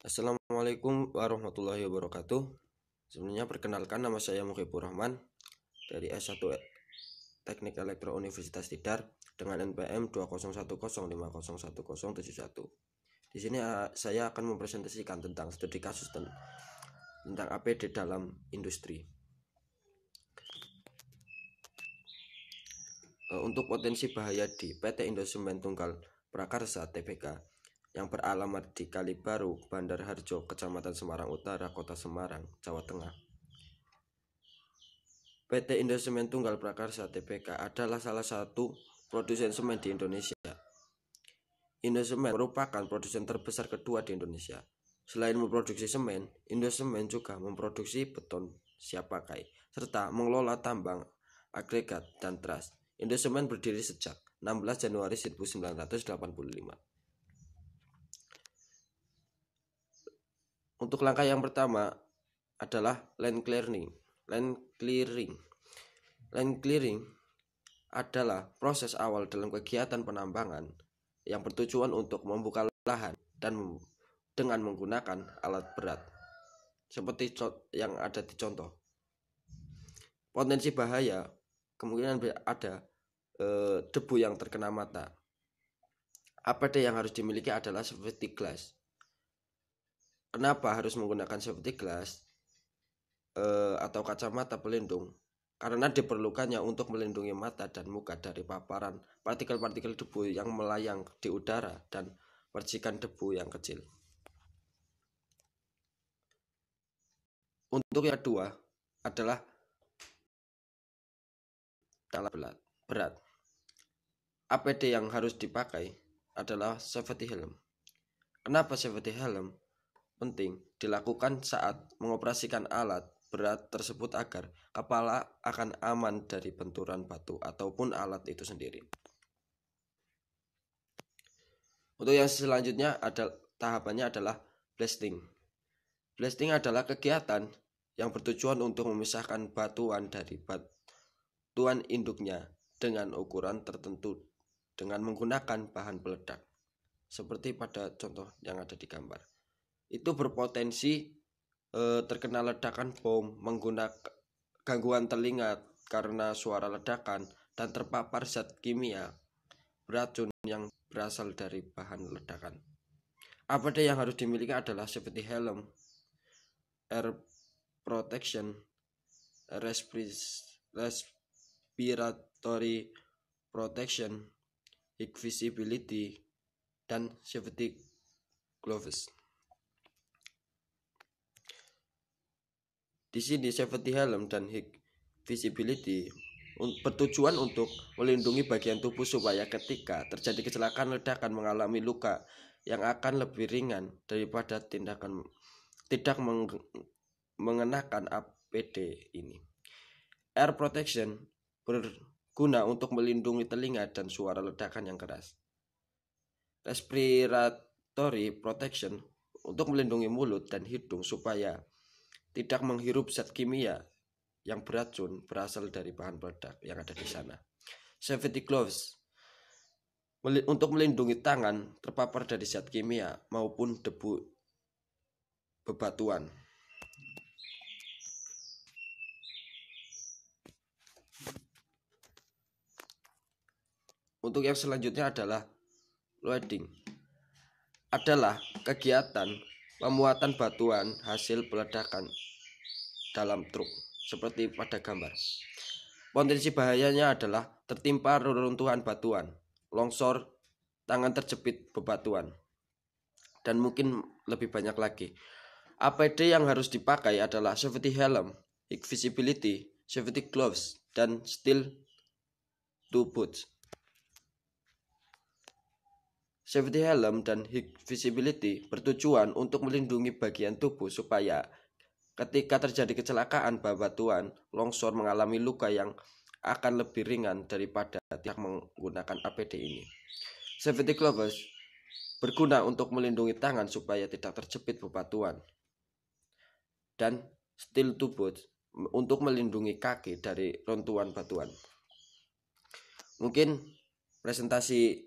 Assalamualaikum warahmatullahi wabarakatuh. Sebenarnya perkenalkan nama saya Mukhibur Rahman dari S1 Teknik Elektro Universitas Tidar dengan NPM 2010501071. Di sini eh, saya akan mempresentasikan tentang studi kasus tentang APD dalam industri. Eh, untuk potensi bahaya di PT Indosemen Tunggal Prakarsa TBK yang beralamat di Kalibaru, Bandar Harjo, Kecamatan Semarang Utara, Kota Semarang, Jawa Tengah. PT Indosemen Tunggal Prakarsa TPK adalah salah satu produsen semen di Indonesia. Indosemen merupakan produsen terbesar kedua di Indonesia. Selain memproduksi semen, Indosemen juga memproduksi beton siap pakai, serta mengelola tambang, agregat, dan trust. Indosemen berdiri sejak 16 Januari 1985. Untuk langkah yang pertama adalah land clearing. Land clearing. Land clearing adalah proses awal dalam kegiatan penambangan yang bertujuan untuk membuka lahan dan dengan menggunakan alat berat. Seperti yang ada di contoh. Potensi bahaya kemungkinan ada e, debu yang terkena mata. APD yang harus dimiliki adalah seperti glass Kenapa harus menggunakan safety glass e, atau kacamata pelindung? Karena diperlukannya untuk melindungi mata dan muka dari paparan partikel-partikel debu yang melayang di udara dan percikan debu yang kecil. Untuk yang kedua adalah dalam berat. berat. APD yang harus dipakai adalah safety helm. Kenapa safety helm? penting dilakukan saat mengoperasikan alat berat tersebut agar kepala akan aman dari benturan batu ataupun alat itu sendiri. Untuk yang selanjutnya ada tahapannya adalah blasting. Blasting adalah kegiatan yang bertujuan untuk memisahkan batuan dari batuan induknya dengan ukuran tertentu dengan menggunakan bahan peledak seperti pada contoh yang ada di gambar itu berpotensi eh, terkena ledakan bom menggunakan gangguan telinga karena suara ledakan dan terpapar zat kimia beracun yang berasal dari bahan ledakan. Apa yang harus dimiliki adalah seperti helm, air protection, respiratory protection, invisibility, dan safety gloves. Di sini safety helm dan visibility bertujuan untuk melindungi bagian tubuh supaya ketika terjadi kecelakaan ledakan mengalami luka yang akan lebih ringan daripada tindakan tidak meng, mengenakan APD ini. Air protection berguna untuk melindungi telinga dan suara ledakan yang keras. Respiratory protection untuk melindungi mulut dan hidung supaya tidak menghirup zat kimia yang beracun berasal dari bahan peledak yang ada di sana. Safety gloves untuk melindungi tangan terpapar dari zat kimia maupun debu bebatuan. Untuk yang selanjutnya adalah loading. Adalah kegiatan pemuatan batuan hasil peledakan dalam truk seperti pada gambar. Potensi bahayanya adalah tertimpa reruntuhan batuan, longsor, tangan terjepit bebatuan, dan mungkin lebih banyak lagi. APD yang harus dipakai adalah safety helm, visibility, safety gloves, dan steel two boots. Safety helm dan visibility bertujuan untuk melindungi bagian tubuh supaya ketika terjadi kecelakaan batuan, longsor mengalami luka yang akan lebih ringan daripada tidak menggunakan APD ini. Safety gloves berguna untuk melindungi tangan supaya tidak terjepit bebatuan. Dan steel to boot untuk melindungi kaki dari runtuhan batuan. Mungkin presentasi